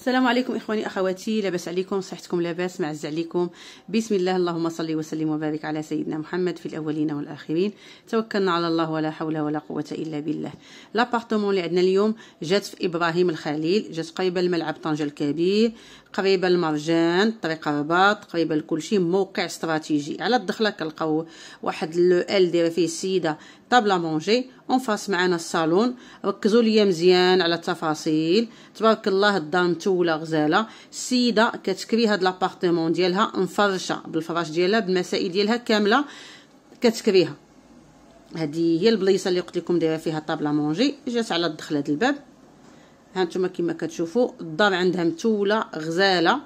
السلام عليكم اخواني اخواتي لاباس عليكم صحتكم لاباس معز عليكم بسم الله اللهم صل وسلم وبارك على سيدنا محمد في الاولين والاخرين توكلنا على الله ولا حول ولا قوه الا بالله لابارتمون اللي عندنا اليوم جات في ابراهيم الخليل جات قريبه لملعب طنجه الكبير قريبه للمرجان طريق الرباط قريبه لكل شيء موقع استراتيجي على الدخله كنلقاو واحد لو ال دايره فيه السيده طابلا مونجي اون فاس معانا الصالون ركزوا ليا مزيان على التفاصيل تبارك الله الدار متوله غزاله السيده كتكري هاد لابارتمون ديالها مفرشه بالفراش ديالها بالمسائل ديالها كامله كتكريها هادي هي البليصة اللي قلت لكم دايره فيها طابلا مونجي جات على الدخل هاد الباب ها نتوما كما كتشوفوا الدار عندها متوله غزاله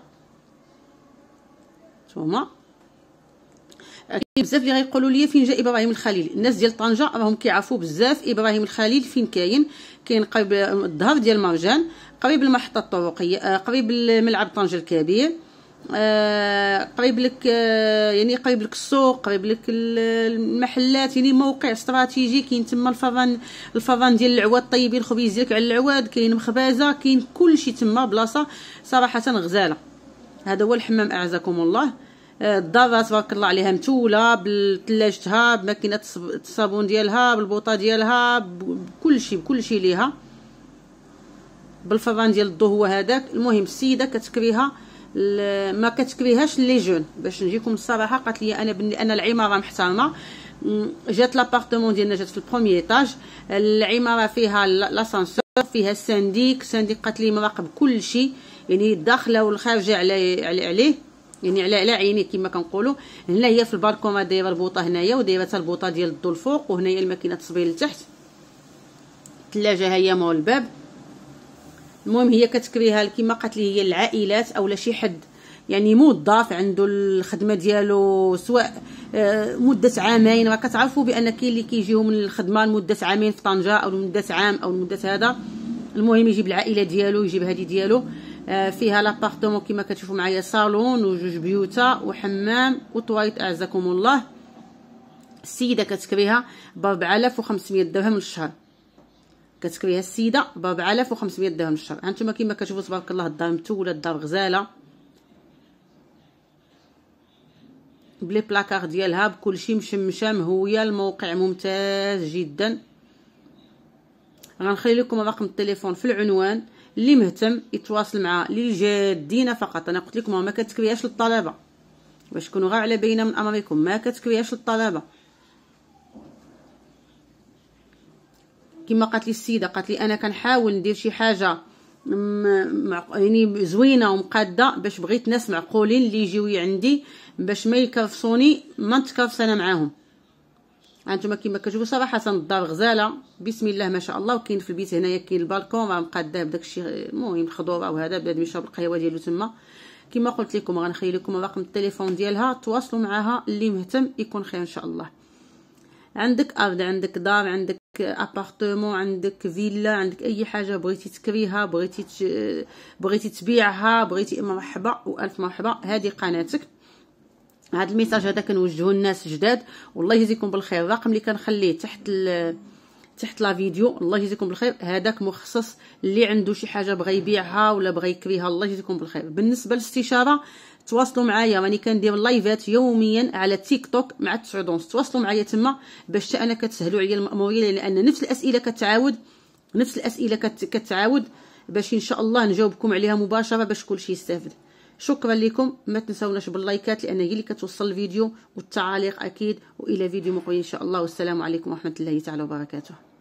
نتوما كاين بزاف اللي غيقولوا لي فين جا ابراهيم الخليل الناس ديال طنجه راهم كيعرفوا بزاف ابراهيم الخليل فين كاين كاين قريب الظهر ديال مرجان قريب المحطه الطرقيه آه، قريب الملعب طنجه الكبير آه، قريب لك آه، يعني قريب لك السوق قريب لك المحلات يعني موقع استراتيجي كاين تما الفران الفران ديال العواد طيبين الخبيز ديالك على العواد كاين مخبازه كاين كلشي تما بلاصه صراحه غزاله هذا هو الحمام اعزكم الله الضره تبارك الله عليها متوله بالثلاجتها بماكينه الصابون ديالها بالبوطه ديالها بكل شيء بكل شيء ليها بالفران ديال الضو هو هذاك المهم السيده كتكريها ما كتكريهاش لي جون باش نجيكم الصراحه قالت لي انا بني انا العماره محترمه جات لابارتمون ديالنا جات في البرومي ايطاج العماره فيها لاسانسور فيها السنديك السنديك قالت لي مراقب كل شيء يعني الداخله والخارجه عليه عليه يعني على على عيني كما كنقولوا هنا هي في الباركوما دايره البوطه هنايا ودايره البوطه ديال الضو الفوق وهنايا الماكينه تصبيل لتحت الثلاجه هي مول الباب المهم هي كتكريها كما قالت لي هي العائلات اولا شي حد يعني موظف عنده الخدمه ديالو سواء آه، مده عامين راه كتعرفوا بان كاين اللي كيجيو من الخدمه لمده عامين في طنجه او لمده عام او لمده هذا المهم يجيب العائله ديالو يجيب هذه ديالو آه، فيها لابارتومون كما كتشوفوا معايا صالون وجوج بيوتا وحمام وطوايط اعزكم الله السيده كتكريها ب 4500 درهم للشهر كتكريها السيده ب 4500 درهم للشهر هانتوما كما كتشوفوا تبارك الله الدار متوله الدار غزاله بلي بلاكار ديالها بكلشي مشمشه مهويه الموقع ممتاز جدا غنخلي لكم رقم التليفون في العنوان اللي مهتم يتواصل مع للجادين فقط انا قلت لكم ما كتكبياش للطلبه باش تكونوا غير على بينه من امامكم ما كتكبياش للطلبه كما قالت لي السيده قالت لي انا كنحاول ندير شي حاجه يعني زوينه ومقاده باش بغيت ناس معقولين اللي يجيو عندي باش ما يكافصوني ما نتكافص انا معاهم هانتوما كيما كتشوفوا صراحه الدار غزاله بسم الله ما شاء الله وكاين في البيت هنايا كاين البالكون راه مقاده بداكشي المهم الخضوره وهذا بنادم يشرب القهوه ديالو تما كما قلت لكم غنخلي لكم رقم التليفون ديالها تواصلوا معها اللي مهتم يكون خير ان شاء الله عندك ارض عندك دار عندك ابارتمون عندك فيلا عندك اي حاجه بغيتي تكريها بغيتي تش... بغيتي تبيعها بغيتي مرحبا والف مرحبا هذه قناتك هذا الميساج هذا كنوجهو للناس جداد والله يجزيكم بالخير الرقم اللي كنخليه تحت ال تحت لا فيديو الله يجزيكم بالخير هذاك مخصص اللي عنده شي حاجه بغى يبيعها ولا بغى يكريها الله يجزيكم بالخير بالنسبه للاستشاره تواصلوا معايا راني كندير لايفات يوميا على تيك توك مع تسعودونس تواصلوا معايا تما باش حتى انا كتسهلوا عليا الماموريه لان نفس الاسئله كتعاود نفس الاسئله كتعاود باش ان شاء الله نجاوبكم عليها مباشره باش كلشي يستافد شكرا لكم ما تنسوناش باللايكات لان هي اللي كتوصل الفيديو والتعاليق اكيد والى فيديو مقبل ان شاء الله والسلام عليكم ورحمه الله تعالى وبركاته